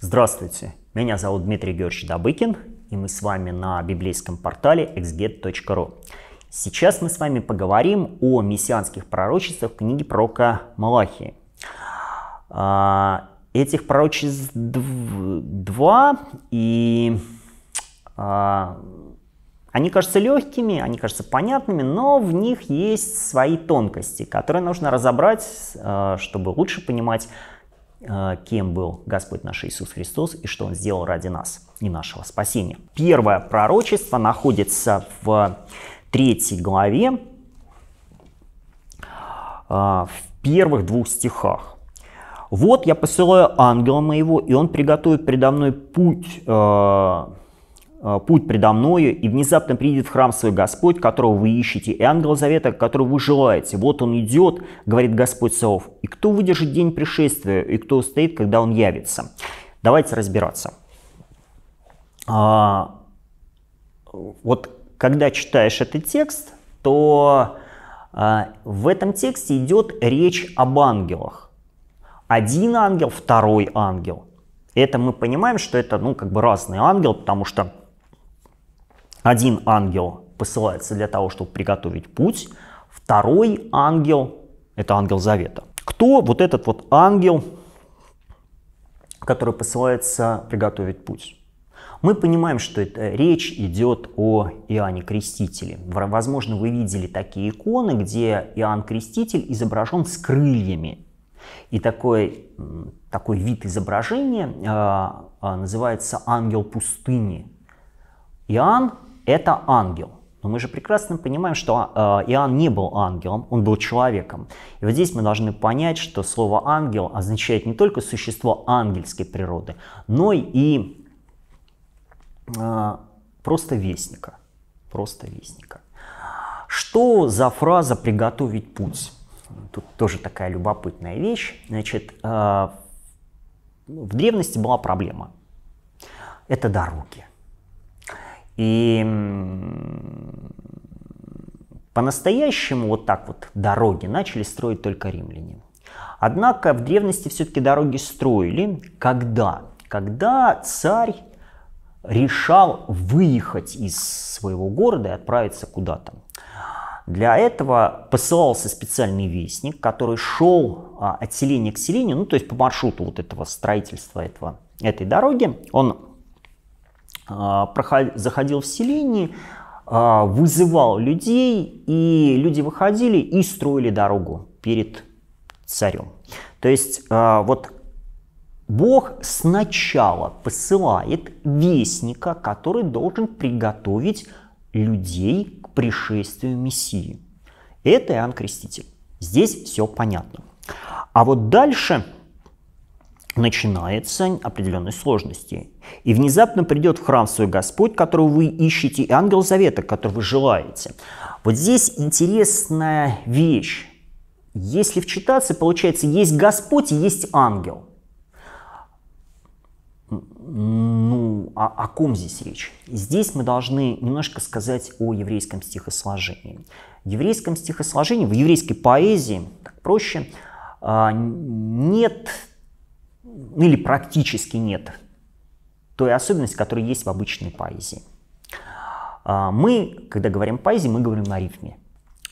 Здравствуйте, меня зовут Дмитрий Георгиевич Добыкин, и мы с вами на библейском портале exget.ru. Сейчас мы с вами поговорим о мессианских пророчествах в книге пророка Малахии. А, этих пророчеств два, и а, они кажутся легкими, они кажутся понятными, но в них есть свои тонкости, которые нужно разобрать, а, чтобы лучше понимать Э, кем был Господь наш Иисус Христос и что Он сделал ради нас и нашего спасения. Первое пророчество находится в третьей главе, э, в первых двух стихах. «Вот я посылаю ангела моего, и он приготовит предо мной путь э, Э, путь предо мною, и внезапно придет в храм свой Господь, которого вы ищете, и ангел завета, которого вы желаете. Вот он идет, говорит Господь Саов. И кто выдержит день пришествия, и кто устоит, когда он явится? Давайте разбираться. А, вот когда читаешь этот текст, то а, в этом тексте идет речь об ангелах. Один ангел, второй ангел. Это мы понимаем, что это ну, как бы разный ангел, потому что один ангел посылается для того, чтобы приготовить путь, второй ангел – это ангел завета. Кто вот этот вот ангел, который посылается приготовить путь? Мы понимаем, что это, речь идет о Иоанне Крестителе. Возможно, вы видели такие иконы, где Иоанн Креститель изображен с крыльями. И такой, такой вид изображения э, называется «Ангел пустыни». Иоанн это ангел. Но мы же прекрасно понимаем, что а, Иоанн не был ангелом, он был человеком. И вот здесь мы должны понять, что слово ангел означает не только существо ангельской природы, но и а, просто вестника. Просто вестника. Что за фраза «приготовить путь»? Тут тоже такая любопытная вещь. Значит, а, в древности была проблема. Это дороги. И по-настоящему вот так вот дороги начали строить только римляне. Однако в древности все-таки дороги строили. Когда? Когда царь решал выехать из своего города и отправиться куда-то. Для этого посылался специальный вестник, который шел а, от селения к селению, ну то есть по маршруту вот этого строительства этого, этой дороги. Он а, заходил в селение, а, вызывал людей, и люди выходили и строили дорогу перед царем. То есть а, вот Бог сначала посылает вестника, который должен приготовить людей к пришествию Мессии. Это Иоанн Креститель. Здесь все понятно. А вот дальше начинается определенной сложности. И внезапно придет в храм свой Господь, которого вы ищете, и ангел завета, которого вы желаете. Вот здесь интересная вещь. Если вчитаться, получается, есть Господь и есть ангел. Ну, а о ком здесь речь? Здесь мы должны немножко сказать о еврейском стихосложении. В еврейском стихосложении, в еврейской поэзии, так проще, а, нет ну или практически нет той особенности, которая есть в обычной поэзии. А, мы, когда говорим поэзии, мы говорим на рифме.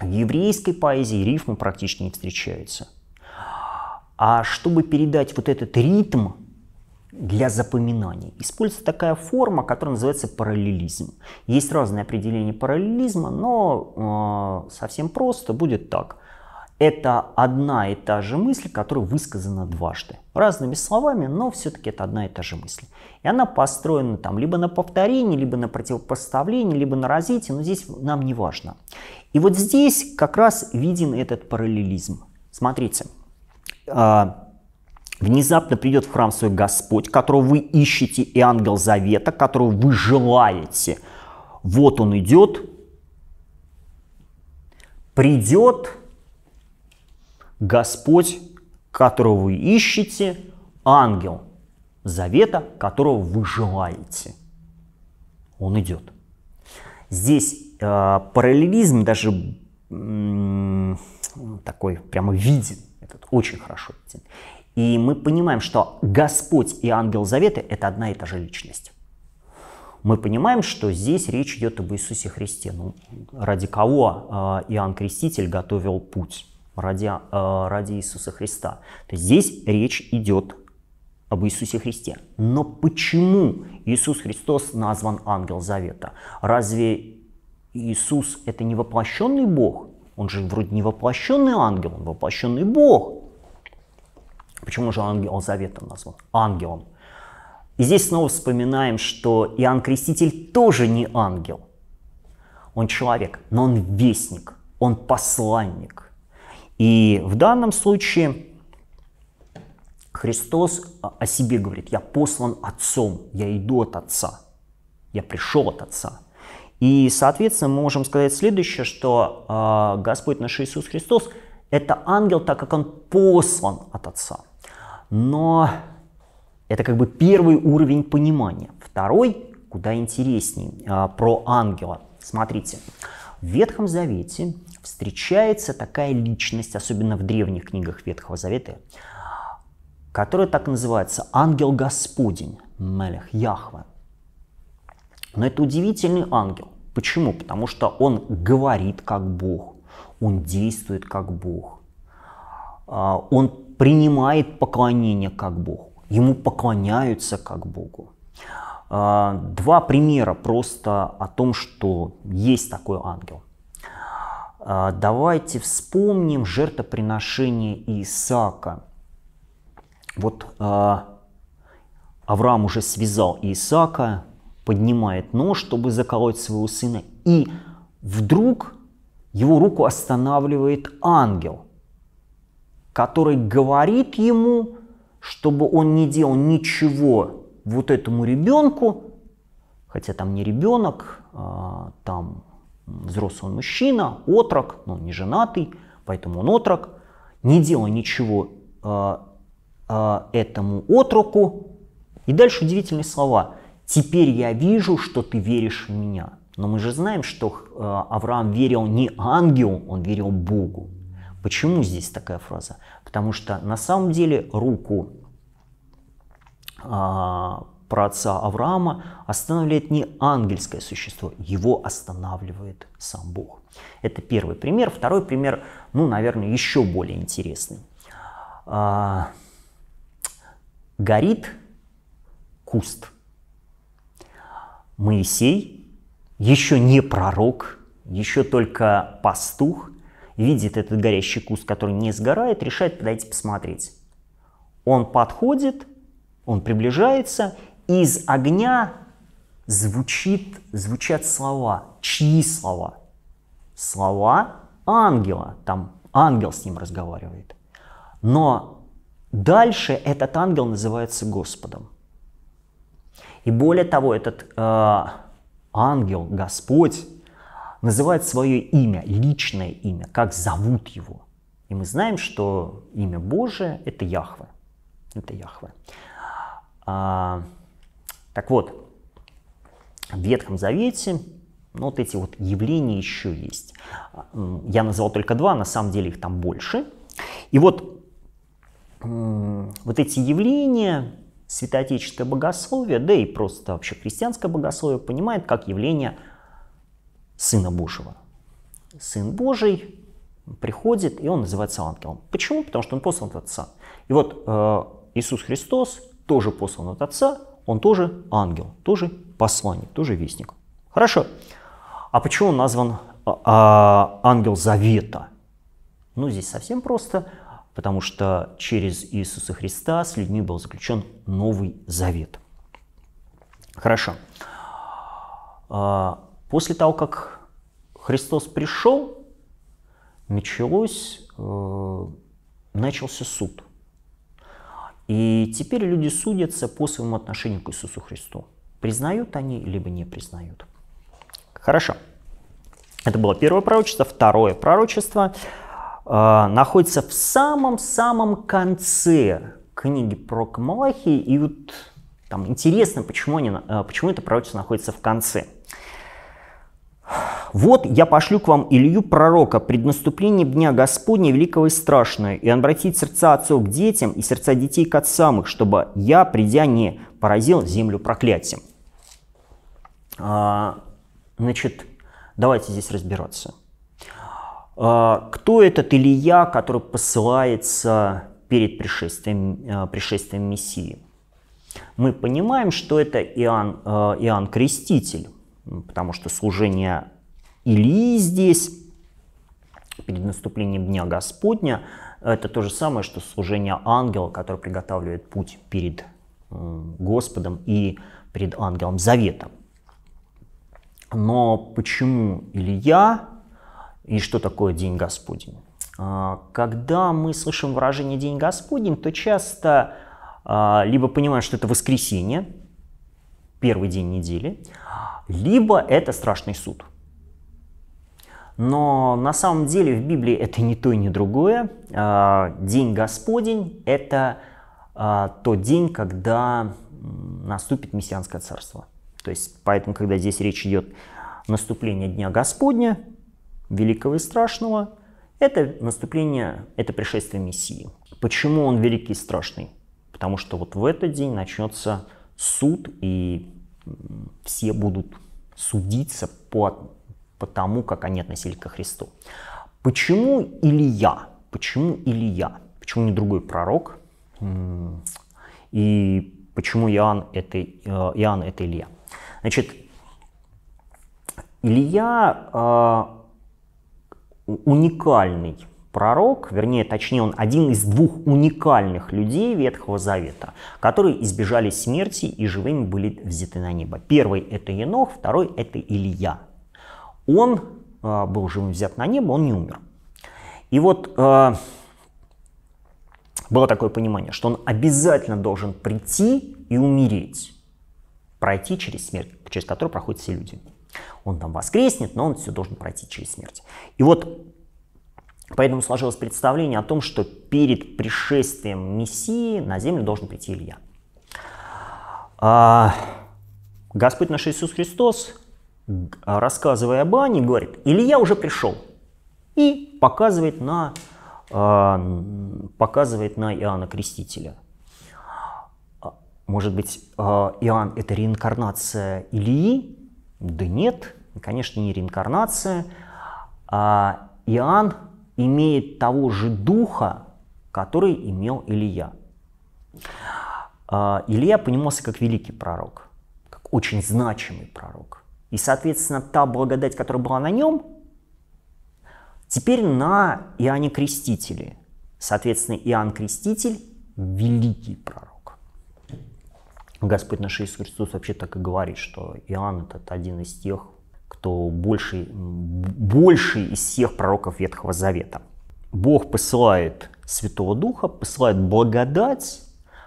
В еврейской поэзии рифмы практически не встречаются. А чтобы передать вот этот ритм для запоминания, используется такая форма, которая называется параллелизм. Есть разные определения параллелизма, но э, совсем просто будет так. Это одна и та же мысль, которая высказана дважды разными словами, но все-таки это одна и та же мысль. И она построена там либо на повторении, либо на противопоставлении, либо на развитии, но здесь нам не важно. И вот здесь как раз виден этот параллелизм. Смотрите, а, внезапно придет в храм свой Господь, которого вы ищете, и ангел завета, которого вы желаете. Вот он идет, придет Господь которого вы ищете, ангел завета, которого вы желаете. Он идет. Здесь э, параллелизм даже э, такой прямо виден, этот очень хорошо виден. И мы понимаем, что Господь и ангел завета – это одна и та же личность. Мы понимаем, что здесь речь идет об Иисусе Христе, ну, ради кого э, Иоанн Креститель готовил путь ради, а, ради Иисуса Христа. То есть здесь речь идет об Иисусе Христе. Но почему Иисус Христос назван ангел завета? Разве Иисус это не воплощенный Бог? Он же вроде не воплощенный ангел, он воплощенный Бог. Почему же ангел завета назван ангелом? И здесь снова вспоминаем, что Иоанн Креститель тоже не ангел. Он человек, но он вестник, он посланник – и в данном случае Христос о себе говорит, я послан Отцом, я иду от Отца, я пришел от Отца. И, соответственно, мы можем сказать следующее, что а, Господь наш Иисус Христос – это ангел, так как Он послан от Отца. Но это как бы первый уровень понимания. Второй, куда интереснее а, про ангела. Смотрите, в Ветхом Завете встречается такая личность, особенно в древних книгах Ветхого Завета, которая так называется «Ангел Господень», Мелех Яхва. Но это удивительный ангел. Почему? Потому что он говорит как Бог, он действует как Бог, а, он принимает поклонение как Бог, ему поклоняются как Богу. А, два примера просто о том, что есть такой ангел – а, давайте вспомним жертвоприношение Исаака. Вот а, Авраам уже связал Исаака, поднимает нож, чтобы заколоть своего сына. И вдруг его руку останавливает ангел, который говорит ему, чтобы он не делал ничего вот этому ребенку, хотя там не ребенок, а там взрослый мужчина, отрок, ну не женатый, поэтому он отрок, не делая ничего э, э, этому отроку. И дальше удивительные слова. «Теперь я вижу, что ты веришь в меня». Но мы же знаем, что э, Авраам верил не ангелу, он верил Богу. Почему здесь такая фраза? Потому что на самом деле руку праотца Авраама останавливает не ангельское существо, его останавливает сам Бог. Это первый пример. Второй пример, ну, наверное, еще более интересный. А, горит куст. Моисей, еще не пророк, еще только пастух, видит этот горящий куст, который не сгорает, решает подойти посмотреть. Он подходит, он приближается из огня звучит, звучат слова. Чьи слова? Слова ангела. Там ангел с ним разговаривает. Но дальше этот ангел называется Господом. И более того, этот э, ангел, Господь, называет свое имя, личное имя, как зовут его. И мы знаем, что имя Божие – это Яхве. Это Яхве. А, так вот, в Ветхом Завете ну, вот эти вот явления еще есть. Я назвал только два, на самом деле их там больше. И вот, вот эти явления, святоотеческое богословие, да и просто вообще христианское богословие понимает как явление Сына Божьего. Сын Божий приходит, и он называется ангелом. Почему? Потому что он послан от Отца. И вот э, Иисус Христос тоже послан от Отца, он тоже ангел, тоже посланник, тоже вестник. Хорошо. А почему он назван а, а, ангел завета? Ну, здесь совсем просто, потому что через Иисуса Христа с людьми был заключен Новый Завет. Хорошо. А, после того, как Христос пришел, началось, э, начался суд. И теперь люди судятся по своему отношению к Иисусу Христу. Признают они, либо не признают. Хорошо. Это было первое пророчество. Второе пророчество э, находится в самом-самом конце книги про Камалахи. И вот там интересно, почему, они, э, почему это пророчество находится в конце. «Вот я пошлю к вам Илью Пророка пред наступлением Дня Господня Великого и Страшного, и обратить сердца отцов к детям и сердца детей к отцам их, чтобы я, придя, не поразил землю проклятием». А, значит, давайте здесь разбираться. А, кто этот Илья, который посылается перед пришествием, а, пришествием Мессии? Мы понимаем, что это Иоанн, а, Иоанн Креститель потому что служение Илии здесь, перед наступлением Дня Господня, это то же самое, что служение ангела, который приготавливает путь перед э, Господом и перед ангелом Завета. Но почему Илья и что такое День Господень? А, когда мы слышим выражение «день Господень», то часто а, либо понимаем, что это воскресенье, первый день недели, либо это страшный суд. Но на самом деле в Библии это не то и не другое. А, день Господень – это а, тот день, когда наступит Мессианское царство. То есть, поэтому, когда здесь речь идет о наступлении Дня Господня, великого и страшного, это наступление, это пришествие Мессии. Почему он великий и страшный? Потому что вот в этот день начнется суд и все будут судиться по, по тому, как они относились ко Христу. Почему Илья? Почему Илья? Почему не другой пророк? И почему Иоанн это, э, Иоанн это Илья? Значит, Илья э, уникальный пророк, вернее, точнее, он один из двух уникальных людей Ветхого Завета, которые избежали смерти и живыми были взяты на небо. Первый – это Енох, второй – это Илья. Он э, был живым взят на небо, он не умер. И вот э, было такое понимание, что он обязательно должен прийти и умереть, пройти через смерть, через которую проходят все люди. Он там воскреснет, но он все должен пройти через смерть. И вот Поэтому сложилось представление о том, что перед пришествием Мессии на землю должен прийти Илья. А Господь наш Иисус Христос, а, рассказывая об Ане, говорит, Илья уже пришел и показывает на, а, показывает на Иоанна Крестителя. А, может быть, Иоанн – это реинкарнация Ильи? Да нет, конечно, не реинкарнация. Иоанн имеет того же духа, который имел Илья. А, Илья понимался как великий пророк, как очень значимый пророк. И, соответственно, та благодать, которая была на нем, теперь на Иоанне Крестителе. Соответственно, Иоанн Креститель – великий пророк. Господь наш Иисус Христос вообще так и говорит, что Иоанн – это один из тех, кто больший, больше из всех пророков Ветхого Завета. Бог посылает Святого Духа, посылает благодать,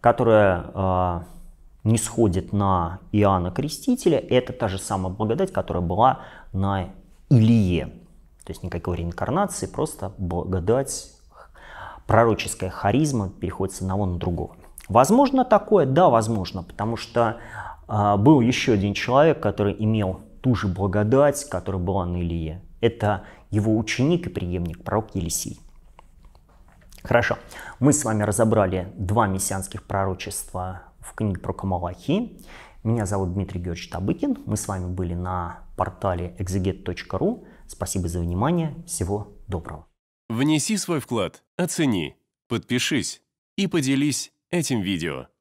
которая э, не сходит на Иоанна Крестителя. Это та же самая благодать, которая была на Илие. То есть никакой реинкарнации, просто благодать, пророческая харизма переходит с одного на другого. Возможно такое? Да, возможно, потому что э, был еще один человек, который имел ту же благодать, которая была на Илье. Это его ученик и преемник, пророк Елисей. Хорошо, мы с вами разобрали два мессианских пророчества в книге про Камалахи. Меня зовут Дмитрий Георгиевич Табыкин. Мы с вами были на портале exeget.ru. Спасибо за внимание. Всего доброго. Внеси свой вклад, оцени, подпишись и поделись этим видео.